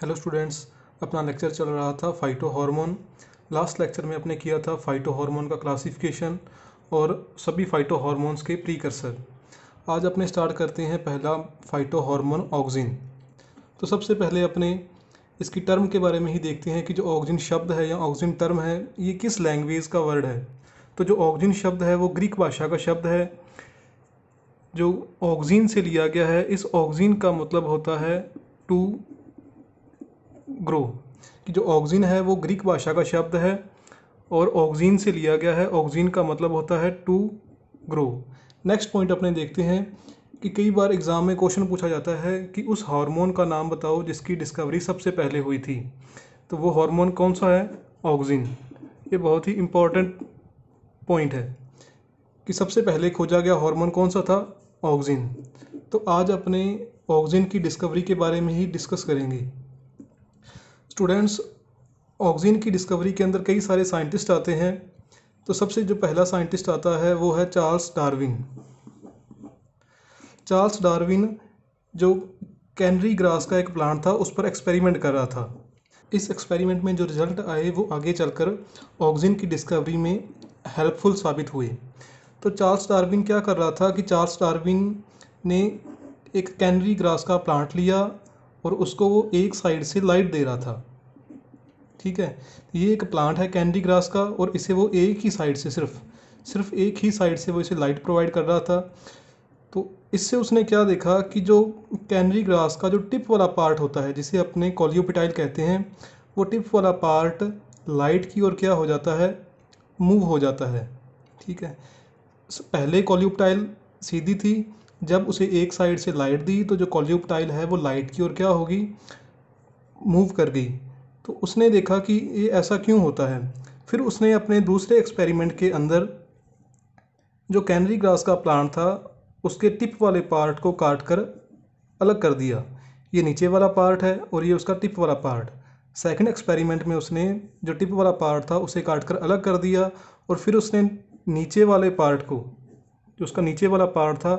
hello students अपना lecture चल रहा था फाइटो हार्मोन लास्ट लेक्चर में अपने किया था फाइटो हार्मोन का क्लासिफिकेशन और सभी फाइटो हार्मोन्स के प्रीकर्सर आज अपने स्टार्ट करते हैं पहला फाइटो हार्मोन ऑक्जिन तो सबसे पहले अपने इसकी टर्म के बारे में ही देखते हैं कि जो ऑक्जिन शब्द है या ऑक्सिन टर्म है ये किस लैंग्वेज का वर्ड है तो जो ऑक्जिन शब्द है वो ग्रीक भाषा का शब्द है जो ऑक्सिन से लिया गया है इस ऑक्सिन का मतलब होता है टू ग्रो कि जो ऑक्सीजन है वो ग्रीक भाषा का शब्द है और ऑक्सीजन से लिया गया है ऑक्सीजन का मतलब होता है टू ग्रो नेक्स्ट पॉइंट अपने देखते हैं कि कई बार एग्ज़ाम में क्वेश्चन पूछा जाता है कि उस हार्मोन का नाम बताओ जिसकी डिस्कवरी सबसे पहले हुई थी तो वो हार्मोन कौन सा है ऑक्सीजन ये बहुत ही इम्पॉर्टेंट पॉइंट है कि सबसे पहले खोजा गया हार्मोन कौन सा था ऑक्सीजन तो आज अपने ऑक्सीजन की डिस्कवरी के बारे में ही डिस्कस करेंगे स्टूडेंट्स ऑक्सीजन की डिस्कवरी के अंदर कई सारे साइंटिस्ट आते हैं तो सबसे जो पहला साइंटिस्ट आता है वो है चार्ल्स डार्विन चार्ल्स डार्विन जो कैनरी ग्रास का एक प्लांट था उस पर एक्सपेरिमेंट कर रहा था इस एक्सपेरिमेंट में जो रिजल्ट आए वो आगे चलकर ऑक्सीजन की डिस्कवरी में हेल्पफुल साबित हुए तो चार्ल्स डार्विन क्या कर रहा था कि चार्ल्स डार्विन ने एक कैनरी ग्रास का प्लांट लिया और उसको वो एक साइड से लाइट दे रहा था ठीक है तो ये एक प्लांट है कैंडी ग्रास का और इसे वो एक ही साइड से सिर्फ सिर्फ एक ही साइड से वो इसे लाइट प्रोवाइड कर रहा था तो इससे उसने क्या देखा कि जो कैनरी ग्रास का जो टिप वाला पार्ट होता है जिसे अपने कॉलियोपिटाइल कहते हैं वो टिप वाला पार्ट लाइट की ओर क्या हो जाता है मूव हो जाता है ठीक है पहले कॉलियोपिटाइल सीधी थी जब उसे एक साइड से लाइट दी तो जो कॉल्यूब टाइल है वो लाइट की ओर क्या होगी मूव कर गई तो उसने देखा कि ये ऐसा क्यों होता है फिर उसने अपने दूसरे एक्सपेरिमेंट के अंदर जो कैनरी ग्रास का प्लांट था उसके टिप वाले पार्ट को काट कर अलग कर दिया ये नीचे वाला पार्ट है और ये उसका टिप वाला पार्ट सेकंड एक्सपेरिमेंट में उसने जो टिप वाला पार्ट था उसे काट कर अलग कर दिया और फिर उसने नीचे वाले पार्ट को जो उसका नीचे वाला पार्ट था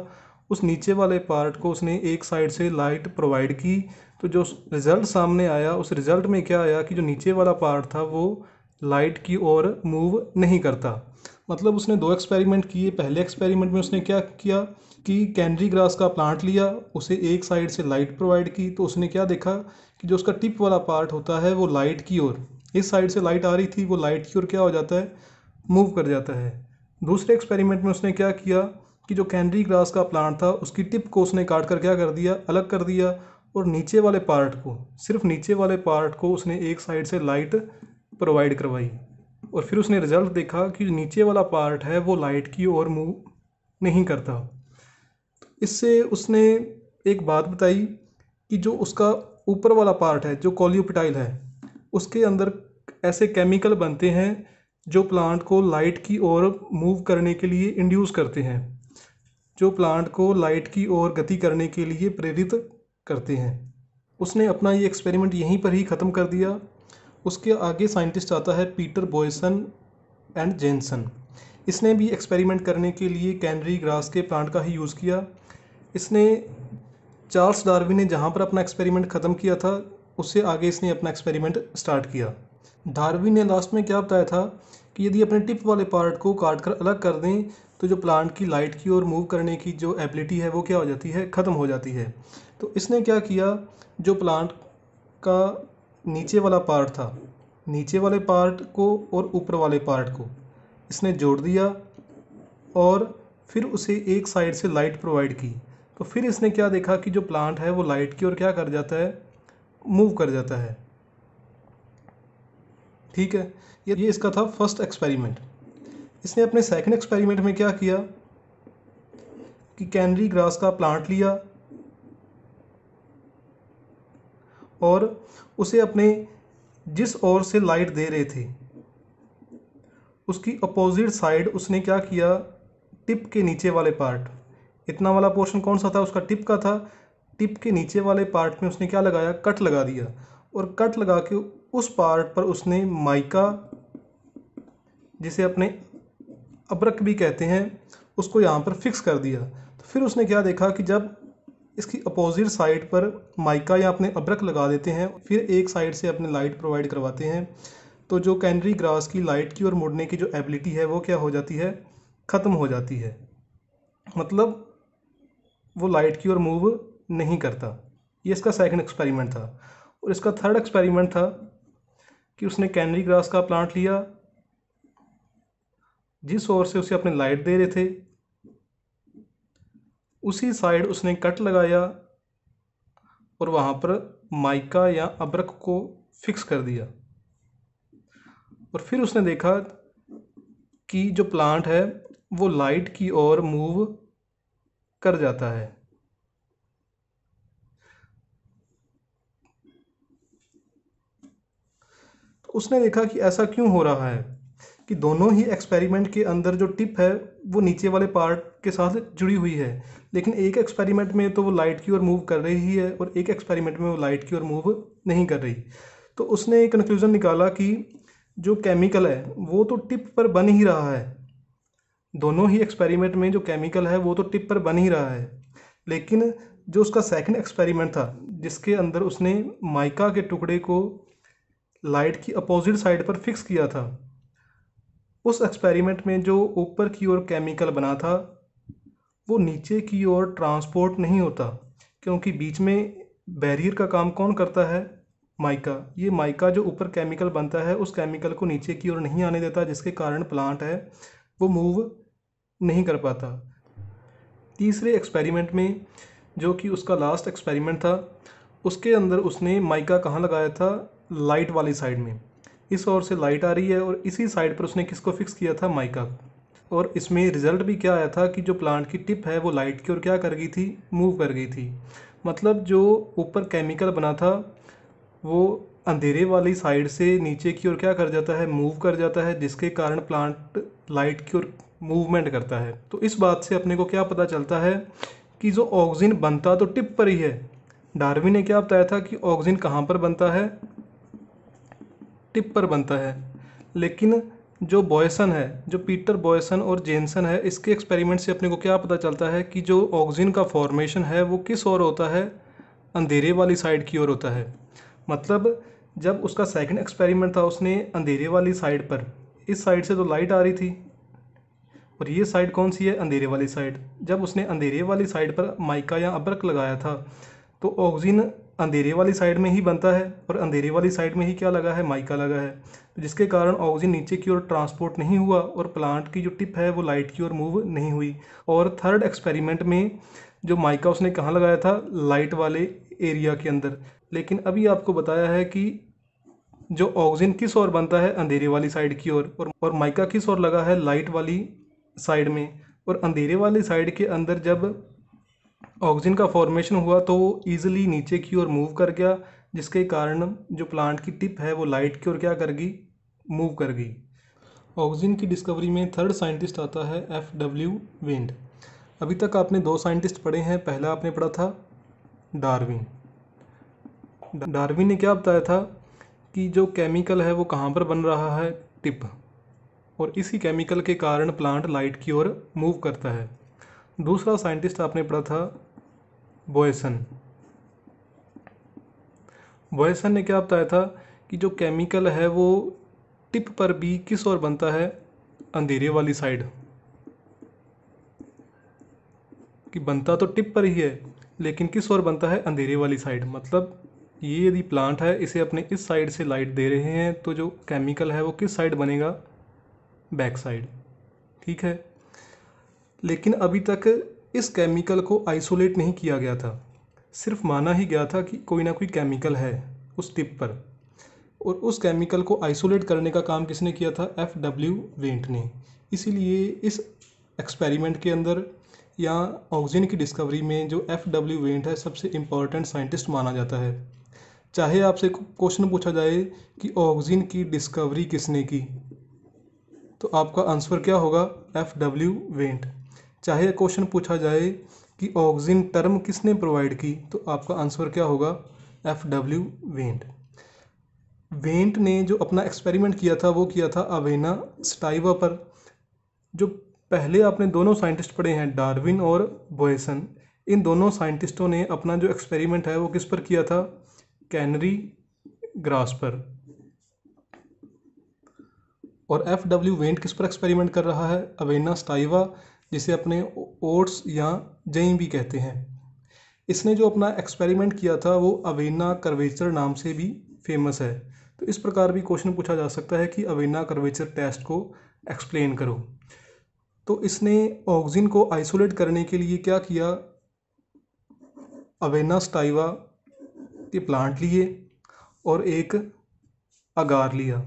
उस नीचे वाले पार्ट को उसने एक साइड से लाइट प्रोवाइड की तो जो रिज़ल्ट सामने आया उस रिज़ल्ट में क्या आया कि जो नीचे वाला पार्ट था वो लाइट की ओर मूव नहीं करता मतलब उसने दो एक्सपेरिमेंट किए पहले एक्सपेरिमेंट में उसने क्या किया कि कैनरी ग्रास का प्लांट लिया उसे एक साइड से लाइट प्रोवाइड की तो उसने क्या देखा कि जो उसका टिप वाला पार्ट होता है वो लाइट की ओर इस साइड से लाइट आ रही थी वो लाइट की ओर क्या हो जाता है मूव कर जाता है दूसरे एक्सपेरिमेंट में उसने क्या किया कि जो कैनरी ग्रास का प्लांट था उसकी टिप को उसने काट कर क्या कर दिया अलग कर दिया और नीचे वाले पार्ट को सिर्फ नीचे वाले पार्ट को उसने एक साइड से लाइट प्रोवाइड करवाई और फिर उसने रिजल्ट देखा कि नीचे वाला पार्ट है वो लाइट की ओर मूव नहीं करता तो इससे उसने एक बात बताई कि जो उसका ऊपर वाला पार्ट है जो कॉलियोपिटाइल है उसके अंदर ऐसे केमिकल बनते हैं जो प्लांट को लाइट की ओर मूव करने के लिए इंड्यूस करते हैं जो प्लांट को लाइट की ओर गति करने के लिए प्रेरित करते हैं उसने अपना ये एक्सपेरिमेंट यहीं पर ही ख़त्म कर दिया उसके आगे साइंटिस्ट आता है पीटर बॉयसन एंड जेनसन इसने भी एक्सपेरिमेंट करने के लिए कैनरी ग्रास के प्लांट का ही यूज़ किया इसने चार्ल्स डार्विन ने जहाँ पर अपना एक्सपेरिमेंट ख़त्म किया था उससे आगे इसने अपना एक्सपेरिमेंट स्टार्ट किया डार्विन ने लास्ट में क्या बताया था कि यदि अपने टिप वाले पार्ट को काट कर अलग कर दें तो जो प्लांट की लाइट की ओर मूव करने की जो एबिलिटी है वो क्या हो जाती है ख़त्म हो जाती है तो इसने क्या किया जो प्लांट का नीचे वाला पार्ट था नीचे वाले पार्ट को और ऊपर वाले पार्ट को इसने जोड़ दिया और फिर उसे एक साइड से लाइट प्रोवाइड की तो फिर इसने क्या देखा कि जो प्लांट है वो लाइट की ओर क्या कर जाता है मूव कर जाता है ठीक है ये ये इसका था फर्स्ट एक्सपेरिमेंट इसने अपने सेकंड एक्सपेरिमेंट में क्या किया कि कैनरी ग्रास का प्लांट लिया और उसे अपने जिस ओर से लाइट दे रहे थे उसकी अपोजिट साइड उसने क्या किया टिप के नीचे वाले पार्ट इतना वाला पोर्शन कौन सा था उसका टिप का था टिप के नीचे वाले पार्ट में उसने क्या लगाया कट लगा दिया और कट लगा के उस पार्ट पर उसने माइका जिसे अपने अब्रक भी कहते हैं उसको यहाँ पर फिक्स कर दिया तो फिर उसने क्या देखा कि जब इसकी अपोजिट साइड पर माइका या अपने अब्रक लगा देते हैं फिर एक साइड से अपने लाइट प्रोवाइड करवाते हैं तो जो कैनरी ग्रास की लाइट की ओर मुड़ने की जो एबिलिटी है वो क्या हो जाती है ख़त्म हो जाती है मतलब वो लाइट की ओर मूव नहीं करता ये इसका सेकंड एक्सपेरिमेंट था और इसका थर्ड एक्सपेरिमेंट था कि उसने कैनरी ग्रास का प्लांट लिया जिस ओर से उसे अपने लाइट दे रहे थे उसी साइड उसने कट लगाया और वहाँ पर माइका या अब्रक को फिक्स कर दिया और फिर उसने देखा कि जो प्लांट है वो लाइट की ओर मूव कर जाता है उसने देखा कि ऐसा क्यों हो रहा है कि दोनों ही एक्सपेरिमेंट के अंदर जो टिप है वो नीचे वाले पार्ट के साथ जुड़ी हुई है लेकिन एक एक्सपेरिमेंट में तो वो लाइट की ओर मूव कर रही है और एक एक्सपेरिमेंट में वो लाइट की ओर मूव नहीं कर रही तो उसने कंक्लूज़न निकाला कि जो केमिकल है वो तो टिप पर बन ही रहा है दोनों ही एक्सपेरिमेंट में जो केमिकल है वो तो टिप पर बन ही रहा है लेकिन जो उसका सेकंड एक्सपेरिमेंट था जिसके अंदर उसने माइका के टुकड़े को लाइट की अपोजिट साइड पर फिक्स किया था उस एक्सपेरिमेंट में जो ऊपर की ओर केमिकल बना था वो नीचे की ओर ट्रांसपोर्ट नहीं होता क्योंकि बीच में बैरियर का काम कौन करता है माइका ये माइका जो ऊपर केमिकल बनता है उस केमिकल को नीचे की ओर नहीं आने देता जिसके कारण प्लांट है वो मूव नहीं कर पाता तीसरे एक्सपेरिमेंट में जो कि उसका लास्ट एक्सपेरिमेंट था उसके अंदर उसने माइका कहाँ लगाया था लाइट वाली साइड में इस ओर से लाइट आ रही है और इसी साइड पर उसने किसको फिक्स किया था माइका और इसमें रिजल्ट भी क्या आया था कि जो प्लांट की टिप है वो लाइट की ओर क्या कर गई थी मूव कर गई थी मतलब जो ऊपर केमिकल बना था वो अंधेरे वाली साइड से नीचे की ओर क्या कर जाता है मूव कर जाता है जिसके कारण प्लांट लाइट की ओर मूवमेंट करता है तो इस बात से अपने को क्या पता चलता है कि जो ऑक्सीजन बनता तो टिप पर ही है डार्विन ने क्या बताया था कि ऑक्सीजन कहाँ पर बनता है टिप पर बनता है लेकिन जो बॉयसन है जो पीटर बॉयसन और जेनसन है इसके एक्सपेरिमेंट से अपने को क्या पता चलता है कि जो ऑक्सीजन का फॉर्मेशन है वो किस ओर होता है अंधेरे वाली साइड की ओर होता है मतलब जब उसका सेकंड एक्सपेरिमेंट था उसने अंधेरे वाली साइड पर इस साइड से तो लाइट आ रही थी और ये साइड कौन सी है अंधेरे वाली साइड जब उसने अंधेरे वाली साइड पर माइका या अब्रक लगाया था तो ऑक्सीजन अंधेरे वाली साइड में ही बनता है और अंधेरे वाली साइड में ही क्या लगा है माइका लगा है तो जिसके कारण ऑक्सीजन नीचे की ओर ट्रांसपोर्ट नहीं हुआ और प्लांट की जो टिप है वो लाइट की ओर मूव नहीं हुई और थर्ड एक्सपेरिमेंट में जो माइका उसने कहाँ लगाया था लाइट वाले एरिया के अंदर लेकिन अभी आपको बताया है कि जो ऑक्सीजन किस ओर बनता है अंधेरे वाली साइड की ओर और, और माइका किस ओर लगा है लाइट वाली साइड में और अंधेरे वाली साइड के अंदर जब ऑक्सीजन का फॉर्मेशन हुआ तो वो ईज़िली नीचे की ओर मूव कर गया जिसके कारण जो प्लांट की टिप है वो लाइट की ओर क्या कर गई मूव कर गई ऑक्सीजन की डिस्कवरी में थर्ड साइंटिस्ट आता है एफ डब्ल्यू विंड अभी तक आपने दो साइंटिस्ट पढ़े हैं पहला आपने पढ़ा था डार्विन डार्विन ने क्या बताया था कि जो केमिकल है वो कहाँ पर बन रहा है टिप और इसी केमिकल के कारण प्लांट लाइट की ओर मूव करता है दूसरा साइंटिस्ट आपने पढ़ा था बोयसन बोयसन ने क्या बताया था कि जो केमिकल है वो टिप पर भी किस ओर बनता है अंधेरे वाली साइड कि बनता तो टिप पर ही है लेकिन किस ओर बनता है अंधेरे वाली साइड मतलब ये यदि प्लांट है इसे अपने इस साइड से लाइट दे रहे हैं तो जो केमिकल है वो किस साइड बनेगा बैक साइड ठीक है लेकिन अभी तक इस केमिकल को आइसोलेट नहीं किया गया था सिर्फ माना ही गया था कि कोई ना कोई केमिकल है उस टिप पर और उस केमिकल को आइसोलेट करने का काम किसने किया था एफ डब्ल्यू वेंट ने इसीलिए इस एक्सपेरिमेंट के अंदर या ऑक्सीजन की डिस्कवरी में जो एफ डब्ल्यू वेंट है सबसे इम्पॉर्टेंट साइंटिस्ट माना जाता है चाहे आपसे क्वेश्चन पूछा जाए कि ऑक्सीजन की डिस्कवरी किसने की तो आपका आंसर क्या होगा एफ डब्ल्यू वेंट चाहे क्वेश्चन पूछा जाए कि ऑक्सीजन टर्म किसने प्रोवाइड की तो आपका आंसर क्या होगा एफ डब्ल्यू वेंट वेंट ने जो अपना एक्सपेरिमेंट किया था वो किया था अवेना स्टाइवा पर जो पहले आपने दोनों साइंटिस्ट पढ़े हैं डार्विन और बोएसन इन दोनों साइंटिस्टों ने अपना जो एक्सपेरिमेंट है वो किस पर किया था कैनरी ग्रास पर और एफ डब्ल्यू वेंट किस पर एक्सपेरिमेंट कर रहा है अवेना स्टाइवा जिसे अपने ओट्स या जई भी कहते हैं इसने जो अपना एक्सपेरिमेंट किया था वो अवेना कर्वेचर नाम से भी फेमस है तो इस प्रकार भी क्वेश्चन पूछा जा सकता है कि अवेना कर्वेचर टेस्ट को एक्सप्लेन करो तो इसने ऑक्सीजन को आइसोलेट करने के लिए क्या किया अवेना स्टाइवा के प्लांट लिए और एक अगार लिया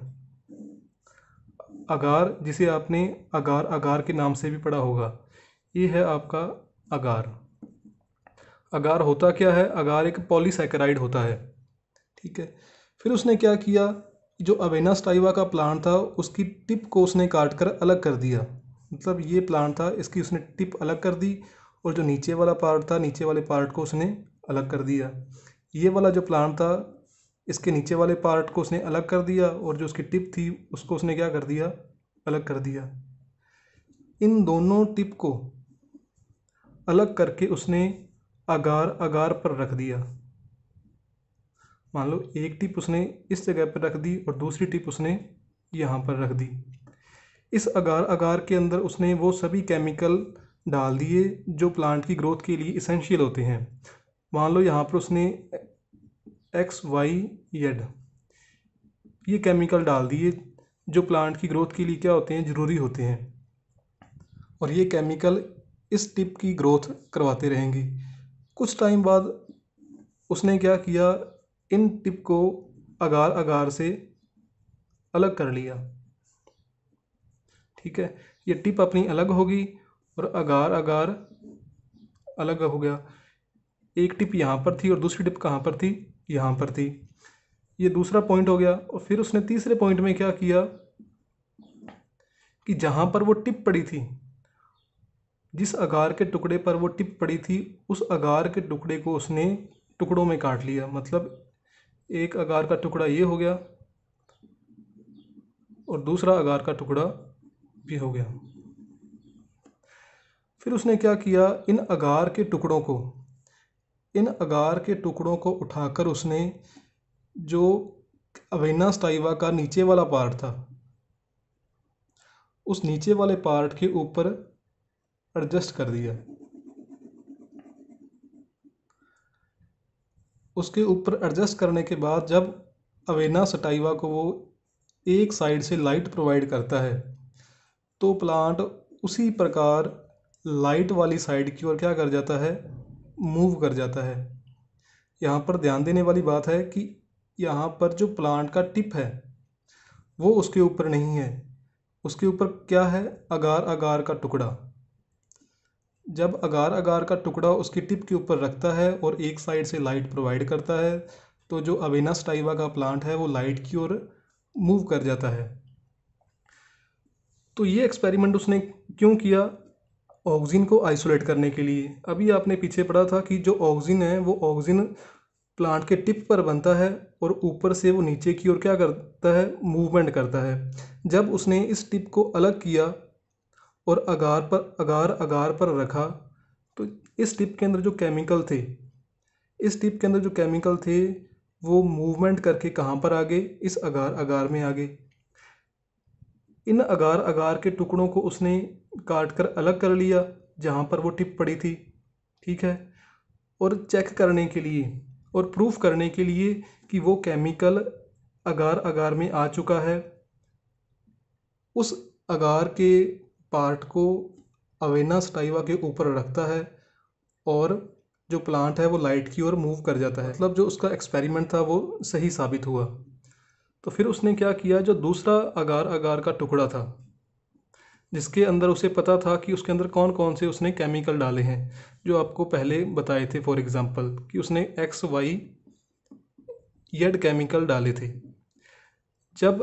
अगार जिसे आपने अगार अगार के नाम से भी पढ़ा होगा ये है आपका अगार अगार होता क्या है अगार एक पॉलीसेकेराइड होता है ठीक है फिर उसने क्या किया जो अवेना स्टाइवा का प्लांट था उसकी टिप को उसने काट कर अलग कर दिया मतलब ये प्लांट था इसकी उसने टिप अलग कर दी और जो नीचे वाला पार्ट था नीचे वाले पार्ट को उसने अलग कर दिया ये वाला जो प्लांट था इसके नीचे वाले पार्ट को उसने अलग कर दिया और जो उसकी टिप थी उसको उसने क्या कर दिया अलग कर दिया इन दोनों टिप को अलग करके उसने अगार अगार पर रख दिया मान लो एक टिप उसने इस जगह पर रख दी और दूसरी टिप उसने यहाँ पर रख दी इस अगार अगार के अंदर उसने वो सभी केमिकल डाल दिए जो प्लांट की ग्रोथ के लिए इसेंशियल होते हैं मान लो यहाँ पर उसने एक्स वाई येड ये केमिकल डाल दिए जो प्लांट की ग्रोथ के लिए क्या होते हैं ज़रूरी होते हैं और ये केमिकल इस टिप की ग्रोथ करवाते रहेंगे कुछ टाइम बाद उसने क्या किया इन टिप को अगार अगार से अलग कर लिया ठीक है ये टिप अपनी अलग होगी और अगार अगार अलग हो गया एक टिप यहाँ पर थी और दूसरी टिप कहाँ पर थी यहाँ पर थी ये दूसरा पॉइंट हो गया और फिर उसने तीसरे पॉइंट में क्या किया कि जहाँ पर वो टिप पड़ी थी जिस अगार के टुकड़े पर वो टिप पड़ी थी उस अगार के टुकड़े को उसने टुकड़ों में काट लिया मतलब एक अगार का टुकड़ा ये हो गया और दूसरा अगार का टुकड़ा भी हो गया फिर उसने क्या किया इन अगार के टुकड़ों को इन अगार के टुकड़ों को उठाकर उसने जो अवेना स्टाइवा का नीचे वाला पार्ट था उस नीचे वाले पार्ट के ऊपर एडजस्ट कर दिया उसके ऊपर एडजस्ट करने के बाद जब अवेना स्टाइवा को वो एक साइड से लाइट प्रोवाइड करता है तो प्लांट उसी प्रकार लाइट वाली साइड की ओर क्या कर जाता है मूव कर जाता है यहाँ पर ध्यान देने वाली बात है कि यहाँ पर जो प्लांट का टिप है वो उसके ऊपर नहीं है उसके ऊपर क्या है अगार अगार का टुकड़ा जब अगार अगार का टुकड़ा उसकी टिप के ऊपर रखता है और एक साइड से लाइट प्रोवाइड करता है तो जो अवेनास टाइवा का प्लांट है वो लाइट की ओर मूव कर जाता है तो ये एक्सपेरिमेंट उसने क्यों किया ऑक्सीजन को आइसोलेट करने के लिए अभी आपने पीछे पढ़ा था कि जो ऑक्सीजन है वो ऑक्सीजन प्लांट के टिप पर बनता है और ऊपर से वो नीचे की ओर क्या करता है मूवमेंट करता है जब उसने इस टिप को अलग किया और अगार पर अगार अगार पर रखा तो इस टिप के अंदर जो केमिकल थे इस टिप के अंदर जो केमिकल थे वो मूवमेंट करके कहाँ पर आ गए इस अगार अगार में आ गए इन अगार अगार के टुकड़ों को उसने काट कर अलग कर लिया जहाँ पर वो टिप पड़ी थी ठीक है और चेक करने के लिए और प्रूफ करने के लिए कि वो केमिकल अगार अगार में आ चुका है उस अगार के पार्ट को अवेना स्टाइवा के ऊपर रखता है और जो प्लांट है वो लाइट की ओर मूव कर जाता है मतलब जो उसका एक्सपेरिमेंट था वो सही साबित हुआ तो फिर उसने क्या किया जो दूसरा अगार अगार का टुकड़ा था जिसके अंदर उसे पता था कि उसके अंदर कौन कौन से उसने केमिकल डाले हैं जो आपको पहले बताए थे फॉर एग्ज़ाम्पल कि उसने एक्स वाई येड केमिकल डाले थे जब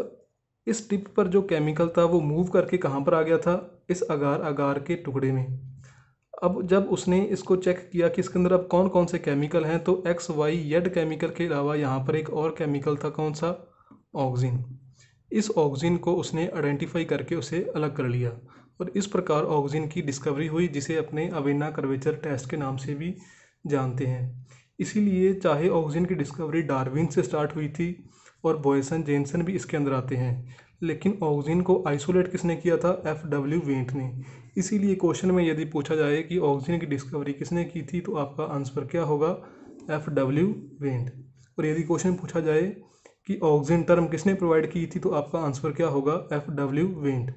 इस टिप पर जो केमिकल था वो मूव करके कहाँ पर आ गया था इस अगार अगार के टुकड़े में अब जब उसने इसको चेक किया कि इसके अंदर अब कौन कौन से केमिकल हैं तो एक्स वाई येड केमिकल के अलावा यहाँ पर एक और केमिकल था कौन सा ऑक्जिन इस ऑक्जिन को उसने आइडेंटिफाई करके उसे अलग कर लिया और इस प्रकार ऑक्जिन की डिस्कवरी हुई जिसे अपने अवेना कर्वेचर टेस्ट के नाम से भी जानते हैं इसीलिए चाहे ऑक्सिन की डिस्कवरी डार्विन से स्टार्ट हुई थी और बॉयसन जेनसन भी इसके अंदर आते हैं लेकिन ऑक्सिन को आइसोलेट किसने किया था एफ डब्ल्यू वेंट ने इसीलिए क्वेश्चन में यदि पूछा जाए कि ऑक्सिन की डिस्कवरी किसने की थी तो आपका आंसर क्या होगा एफ डब्ल्यू वेंट और यदि क्वेश्चन पूछा जाए कि ऑक्सीजन टर्म किसने प्रोवाइड की थी तो आपका आंसर क्या होगा एफ डब्ल्यू वेंट